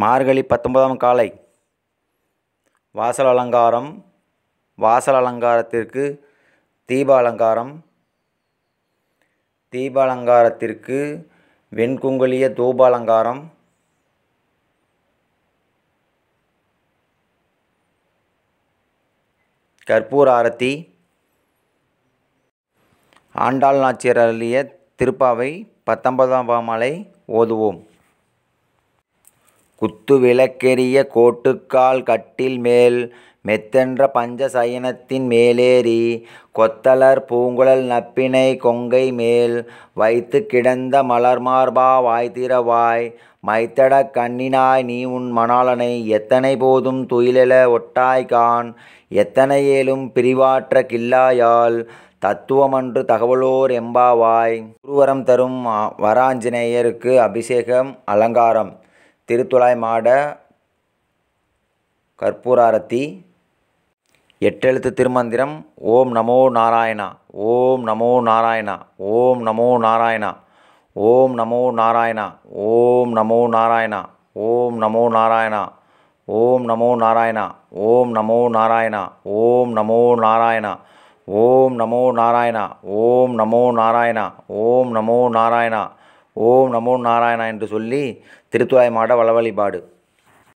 மார்கழி பத்தொன்பதாம் காலை வாசல் அலங்காரம் வாசல் அலங்காரத்திற்கு தீப அலங்காரம் தீப அலங்காரத்திற்கு வெண்குங்குலிய தூப அலங்காரம் கற்பூர் ஆரத்தி ஆண்டாள் நாச்சியர் அருளிய திருப்பாவை பத்தொன்பதாம் மாலை ஓதுவோம் குத்துவிளக்கெரிய கோட்டுக்கால் கட்டில் மேல் மெத்தென்ற பஞ்ச சயனத்தின் மேலேறி கொத்தலர் பூங்குழல் நப்பினை கொங்கை மேல் வைத்துக் கிடந்த மலர்மார்பா வாய்திரவாய் மைத்தடக் கண்ணினாய் நீ உன் மணாளனை எத்தனை போதும் துயிலெல ஒட்டாய்கான் எத்தனை ஏலும் பிரிவாற்ற கில்லாயால் தத்துவமன்று தகவலோர் எம்பாவாய் குருவரம் தரும் வராஞ்சநேயருக்கு அபிஷேகம் அலங்காரம் திருத்துழாய் மாட கற்பூராரத்தி எட்டெழுத்து திருமந்திரம் ஓம் நமோ நாராயணா ஓம் நமோ நாராயணா ஓம் நமோ நாராயணா ஓம் நமோ நாராயணா ஓம் நமோ நாராயணா ஓம் நமோ நாராயணா ஓம் நமோ நாராயணா ஓம் நமோ நாராயணா ஓம் நமோ நாராயணா ஓம் நமோ நாராயணா ஓம் நமோ நாராயணா ஓம் நமோ நாராயணா ஓம் நமோ நாராயணா என்று சொல்லி திருத்துவாய் மாட வளவழிபாடு